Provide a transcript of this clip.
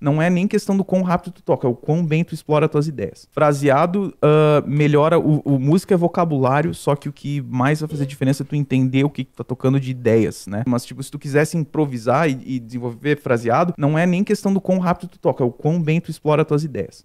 Não é nem questão do quão rápido tu toca, é o quão bem tu explora tuas ideias. Fraseado uh, melhora. O, o, música é vocabulário, só que o que mais vai fazer diferença é tu entender o que, tu tá tocando de ideias, né? Mas, tipo, se tu quisesse improvisar e, e, desenvolver fraseado, não é nem questão do quão rápido tu toca, é o quão bem tu explora tuas ideias.